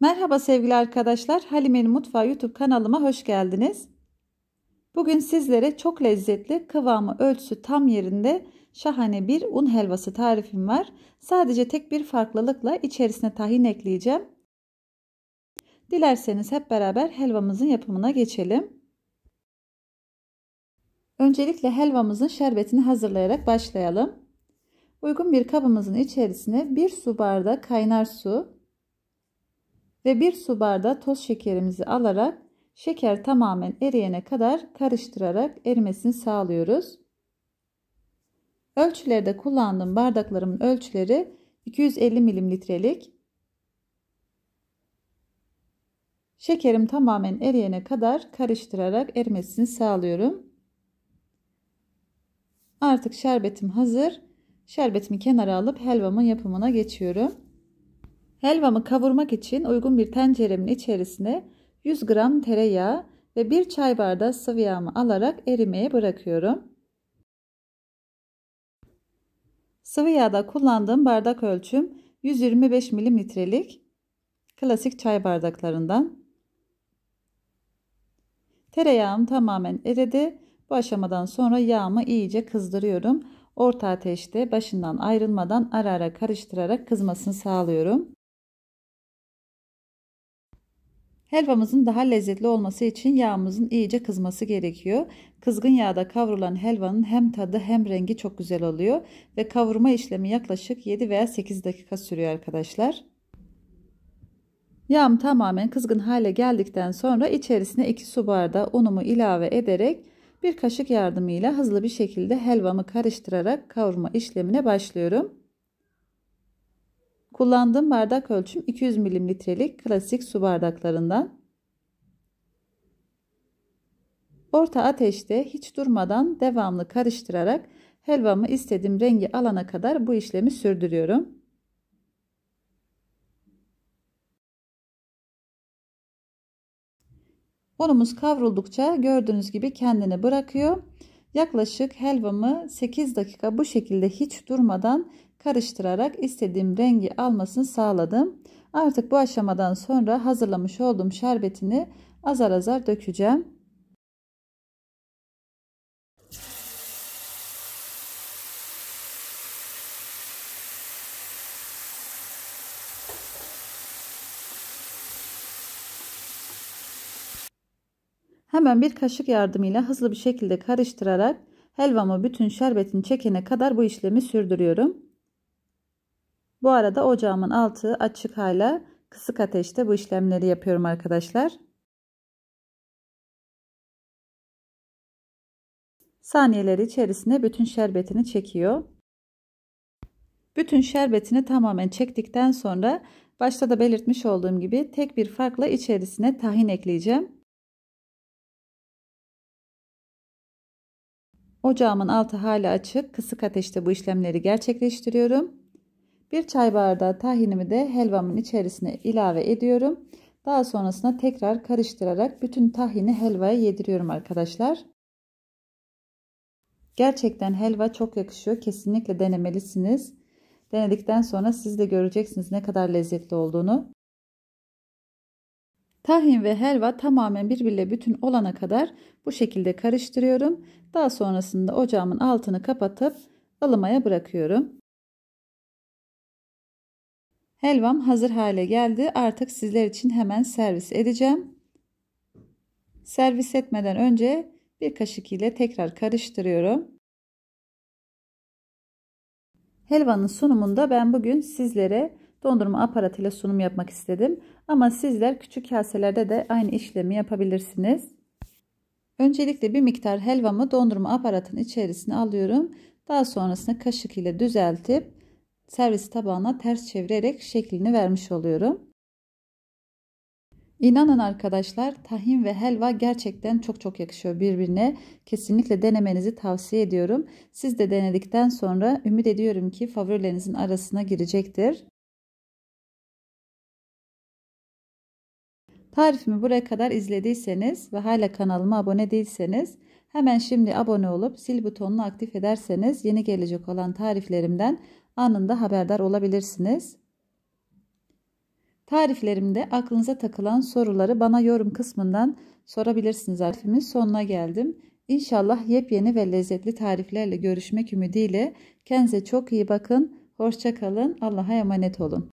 Merhaba sevgili arkadaşlar. Halime'nin Mutfağı YouTube kanalıma hoş geldiniz. Bugün sizlere çok lezzetli, kıvamı, ölçüsü tam yerinde şahane bir un helvası tarifim var. Sadece tek bir farklılıkla içerisine tahin ekleyeceğim. Dilerseniz hep beraber helvamızın yapımına geçelim. Öncelikle helvamızın şerbetini hazırlayarak başlayalım. Uygun bir kabımızın içerisine bir su bardağı kaynar su, ve bir su bardağı toz şekerimizi alarak şeker tamamen eriyene kadar karıştırarak erimesini sağlıyoruz. Ölçülerde kullandığım bardaklarımın ölçüleri 250 mililitrelik. Şekerim tamamen eriyene kadar karıştırarak erimesini sağlıyorum. Artık şerbetim hazır. Şerbetimi kenara alıp helvamın yapımına geçiyorum. Helvamı kavurmak için uygun bir tenceremin içerisine 100 gram tereyağı ve 1 çay bardağı sıvı yağımı alarak erimeye bırakıyorum. Sıvı yağda kullandığım bardak ölçüm 125 mililitrelik klasik çay bardaklarından. Tereyağım tamamen eridi. Bu aşamadan sonra yağımı iyice kızdırıyorum. Orta ateşte başından ayrılmadan ara ara karıştırarak kızmasını sağlıyorum. Helvamızın daha lezzetli olması için yağımızın iyice kızması gerekiyor. Kızgın yağda kavrulan helvanın hem tadı hem rengi çok güzel oluyor ve kavurma işlemi yaklaşık 7 veya 8 dakika sürüyor arkadaşlar. Yağım tamamen kızgın hale geldikten sonra içerisine 2 su bardağı unumu ilave ederek bir kaşık yardımıyla hızlı bir şekilde helvamı karıştırarak kavurma işlemine başlıyorum. Kullandığım bardak ölçüm 200 mililitrelik klasik su bardaklarından. Orta ateşte hiç durmadan devamlı karıştırarak helvamı istediğim rengi alana kadar bu işlemi sürdürüyorum. Unumuz kavruldukça gördüğünüz gibi kendini bırakıyor. Yaklaşık helvamı 8 dakika bu şekilde hiç durmadan karıştırarak istediğim rengi almasını sağladım. Artık bu aşamadan sonra hazırlamış olduğum şerbetini azar azar dökeceğim. Hemen bir kaşık yardımıyla hızlı bir şekilde karıştırarak helvamı bütün şerbetini çekene kadar bu işlemi sürdürüyorum. Bu arada ocağımın altı açık hala kısık ateşte bu işlemleri yapıyorum arkadaşlar. Saniyeler içerisinde bütün şerbetini çekiyor. Bütün şerbetini tamamen çektikten sonra başta da belirtmiş olduğum gibi tek bir farkla içerisine tahin ekleyeceğim. Ocağımın altı hala açık, kısık ateşte bu işlemleri gerçekleştiriyorum. Bir çay bardağı tahinimi de helvamın içerisine ilave ediyorum. Daha sonrasında tekrar karıştırarak bütün tahini helvaya yediriyorum arkadaşlar. Gerçekten helva çok yakışıyor. Kesinlikle denemelisiniz. Denedikten sonra siz de göreceksiniz ne kadar lezzetli olduğunu. Tahin ve helva tamamen birbirle bütün olana kadar bu şekilde karıştırıyorum. Daha sonrasında ocağımın altını kapatıp ılımaya bırakıyorum. Helvam hazır hale geldi. Artık sizler için hemen servis edeceğim. Servis etmeden önce bir kaşık ile tekrar karıştırıyorum. Helvanın sunumunda ben bugün sizlere dondurma aparatıyla sunum yapmak istedim. Ama sizler küçük kaselerde de aynı işlemi yapabilirsiniz. Öncelikle bir miktar helvamı dondurma aparatının içerisine alıyorum. Daha sonrasında kaşık ile düzeltip servis tabağına ters çevirerek şeklini vermiş oluyorum. İnanın arkadaşlar tahin ve helva gerçekten çok çok yakışıyor birbirine. Kesinlikle denemenizi tavsiye ediyorum. Siz de denedikten sonra ümit ediyorum ki favorilerinizin arasına girecektir. Tarifimi buraya kadar izlediyseniz ve hala kanalıma abone değilseniz hemen şimdi abone olup zil butonunu aktif ederseniz yeni gelecek olan tariflerimden anında haberdar olabilirsiniz. Tariflerimde aklınıza takılan soruları bana yorum kısmından sorabilirsiniz. Tarifimin sonuna geldim. İnşallah yepyeni ve lezzetli tariflerle görüşmek ümidiyle. Kendinize çok iyi bakın. Hoşça kalın. Allah'a emanet olun.